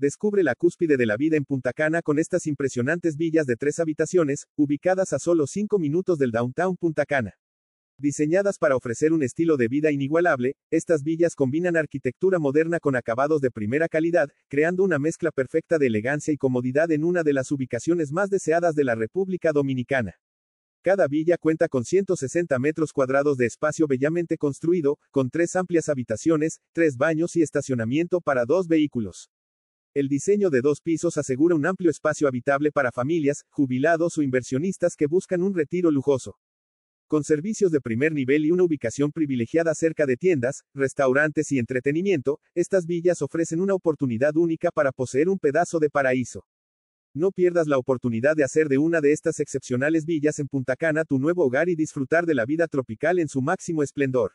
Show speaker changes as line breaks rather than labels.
Descubre la cúspide de la vida en Punta Cana con estas impresionantes villas de tres habitaciones, ubicadas a solo cinco minutos del downtown Punta Cana. Diseñadas para ofrecer un estilo de vida inigualable, estas villas combinan arquitectura moderna con acabados de primera calidad, creando una mezcla perfecta de elegancia y comodidad en una de las ubicaciones más deseadas de la República Dominicana. Cada villa cuenta con 160 metros cuadrados de espacio bellamente construido, con tres amplias habitaciones, tres baños y estacionamiento para dos vehículos. El diseño de dos pisos asegura un amplio espacio habitable para familias, jubilados o inversionistas que buscan un retiro lujoso. Con servicios de primer nivel y una ubicación privilegiada cerca de tiendas, restaurantes y entretenimiento, estas villas ofrecen una oportunidad única para poseer un pedazo de paraíso. No pierdas la oportunidad de hacer de una de estas excepcionales villas en Punta Cana tu nuevo hogar y disfrutar de la vida tropical en su máximo esplendor.